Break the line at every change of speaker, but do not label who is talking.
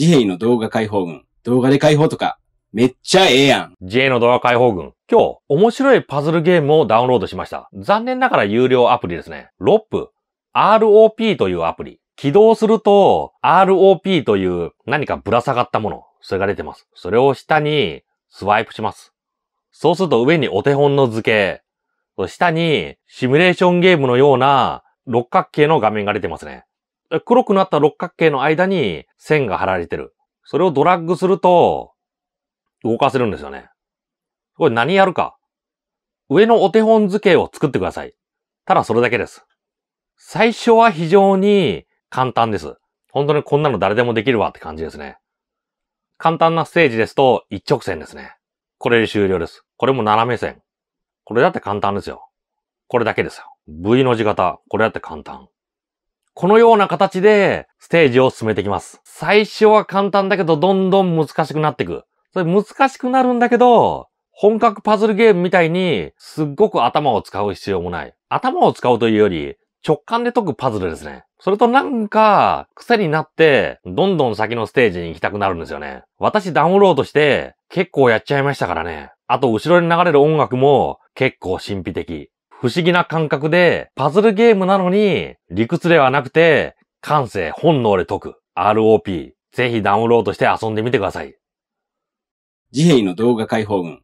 自閉の動画解放軍、動画で解放とか、めっちゃええやん。J の動画解放軍。今日、面白いパズルゲームをダウンロードしました。残念ながら有料アプリですね。ロップ、ROP というアプリ。起動すると、ROP という何かぶら下がったもの。それが出てます。それを下にスワイプします。そうすると上にお手本の図形、下にシミュレーションゲームのような六角形の画面が出てますね。黒くなった六角形の間に線が張られてる。それをドラッグすると、動かせるんですよね。これ何やるか。上のお手本図形を作ってください。ただそれだけです。最初は非常に簡単です。本当にこんなの誰でもできるわって感じですね。簡単なステージですと一直線ですね。これで終了です。これも斜め線。これだって簡単ですよ。これだけですよ。V の字型。これだって簡単。このような形でステージを進めていきます。最初は簡単だけど、どんどん難しくなっていく。それ難しくなるんだけど、本格パズルゲームみたいに、すっごく頭を使う必要もない。頭を使うというより、直感で解くパズルですね。それとなんか、癖になって、どんどん先のステージに行きたくなるんですよね。私ダウンロードして、結構やっちゃいましたからね。あと、後ろに流れる音楽も、結構神秘的。不思議な感覚で、パズルゲームなのに、理屈ではなくて、感性、本能で解く。ROP。ぜひ
ダウンロードして遊んでみてください。自閉の動画解放群。